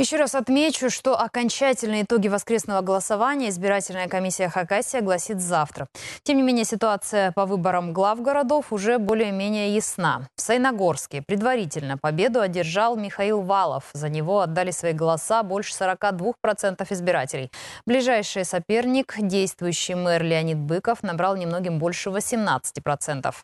Еще раз отмечу, что окончательные итоги воскресного голосования избирательная комиссия Хакасия гласит завтра. Тем не менее, ситуация по выборам глав городов уже более-менее ясна. В Сайногорске предварительно победу одержал Михаил Валов. За него отдали свои голоса больше 42% избирателей. Ближайший соперник, действующий мэр Леонид Быков, набрал немногим больше 18%.